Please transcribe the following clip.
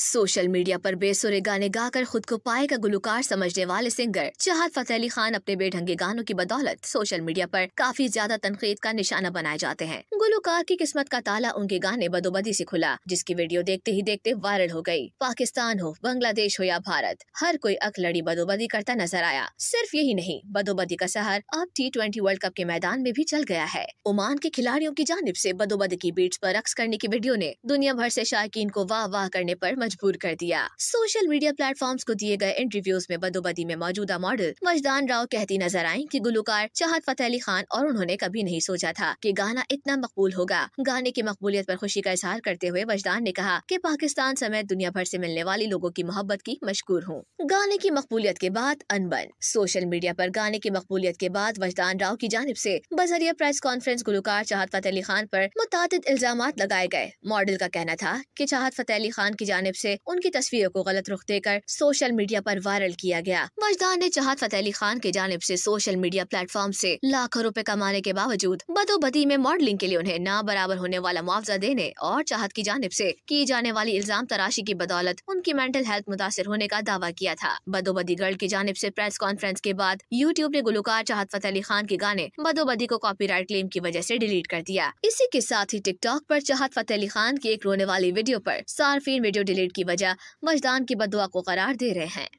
social media पर बेसुरे गाने गाकर खुद को पाए का गुलकार समझने वाले सिंगर चाहत फतेह अली खान अपने बेढंगे गानों की बदौलत सोशल मीडिया पर काफी ज्यादा तनकीद का निशाना बनाए जाते हैं गुलकार की किस्मत का ताला उनके गाने बदोबदी से खुला जिसकी वीडियो देखते ही देखते वायरल हो गयी पाकिस्तान हो बांग्लादेश हो या भारत हर कोई अखलड़ी बदोबदी करता नजर आया सिर्फ यही नहीं बदोबदी का सहर अब टी ट्वेंटी वर्ल्ड कप के मैदान में भी चल गया है ओमान के खिलाड़ियों की जानब ऐसी बदोबदी की बीट आरोप रक्स करने की वीडियो ने दुनिया भर ऐसी शायक को वाह वाह करने आरोप मजबूर कर दिया सोशल मीडिया प्लेटफॉर्म को दिए गए इंटरव्यूज में बदोबदी में मौजूदा मॉडल मजदान राव कहती नजर आई की गुलकार चाहत फतेह अली खान और उन्होंने कभी नहीं सोचा था की गाना इतना मकबूल होगा गाने की मकबूलियत आरोप खुशी का इजहार करते हुए वजदान ने कहा की पाकिस्तान समेत दुनिया भर ऐसी मिलने वाले लोगों की मोहब्बत की मशहूर हूँ गाने की मकबूलियत के बाद अनबन सोशल मीडिया पर गाने की मकबूलियत के बाद वजदान राव की जानब से बजरिया प्रेस कॉन्फ्रेंस गुलकार चाहत फतेह अली खान पर मुताद इल्जाम लगाए गए मॉडल का कहना था कि चाहत फतेह अली खान की जानब से उनकी तस्वीरों को गलत रुख देकर सोशल मीडिया पर वायरल किया गया मजदान ने चाहत फतेह अली खान की जानब से सोशल मीडिया प्लेटफॉर्म से लाखों रुपए कमाने के बावजूद बदोबदी में मॉडलिंग के लिए उन्हें ना बराबर होने वाला मुआवजा देने और चाहत की जानब से की जाने वाली इल्जाम तराशी की बदौलत उनकी मेंटल हेल्थ मुतासर होने का दावा किया था बदोबदी गर्ल की जानब ऐसी प्रेस कॉन्फ्रेंस के बाद यूट्यूब ने गुलकार चाहत फतेह अली खान के गाने बदोबदी को कॉपीराइट क्लेम की वजह ऐसी डिलीट कर दिया इसी के साथ ही टिकटॉक आरोप चाहत फतेह अली खान की एक रोने वाली वीडियो पर सार्फिन वीडियो डिलीट की वजह मजदान की बदुआ को करार दे रहे हैं